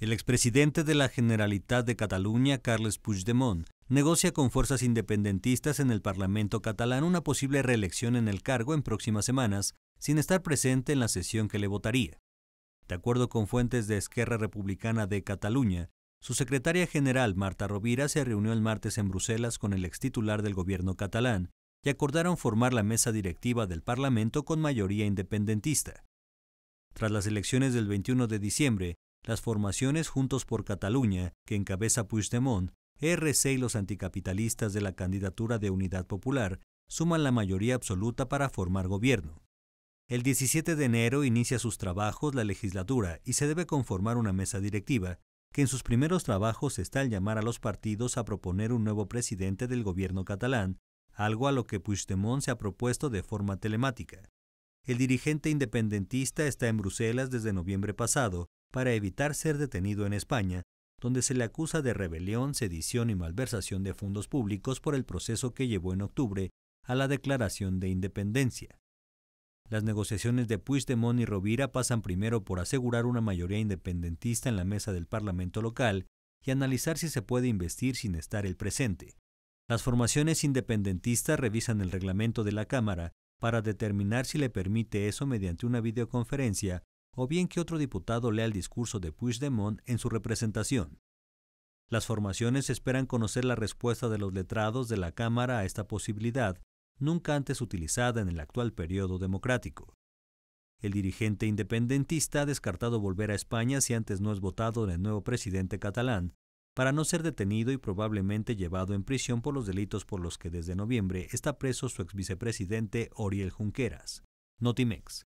El expresidente de la Generalitat de Cataluña, Carles Puigdemont, negocia con fuerzas independentistas en el Parlamento catalán una posible reelección en el cargo en próximas semanas, sin estar presente en la sesión que le votaría. De acuerdo con fuentes de Esquerra Republicana de Cataluña, su secretaria general, Marta Rovira, se reunió el martes en Bruselas con el extitular del gobierno catalán y acordaron formar la mesa directiva del Parlamento con mayoría independentista. Tras las elecciones del 21 de diciembre, las formaciones Juntos por Cataluña, que encabeza Puigdemont, RC y los anticapitalistas de la candidatura de Unidad Popular suman la mayoría absoluta para formar gobierno. El 17 de enero inicia sus trabajos la legislatura y se debe conformar una mesa directiva, que en sus primeros trabajos está el llamar a los partidos a proponer un nuevo presidente del gobierno catalán, algo a lo que Puigdemont se ha propuesto de forma telemática. El dirigente independentista está en Bruselas desde noviembre pasado para evitar ser detenido en España, donde se le acusa de rebelión, sedición y malversación de fondos públicos por el proceso que llevó en octubre a la declaración de independencia. Las negociaciones de Puigdemont y Rovira pasan primero por asegurar una mayoría independentista en la mesa del Parlamento local y analizar si se puede investir sin estar el presente. Las formaciones independentistas revisan el reglamento de la Cámara para determinar si le permite eso mediante una videoconferencia o bien que otro diputado lea el discurso de Puigdemont en su representación. Las formaciones esperan conocer la respuesta de los letrados de la Cámara a esta posibilidad, nunca antes utilizada en el actual periodo democrático. El dirigente independentista ha descartado volver a España si antes no es votado el nuevo presidente catalán, para no ser detenido y probablemente llevado en prisión por los delitos por los que desde noviembre está preso su exvicepresidente Oriel Junqueras. Notimex.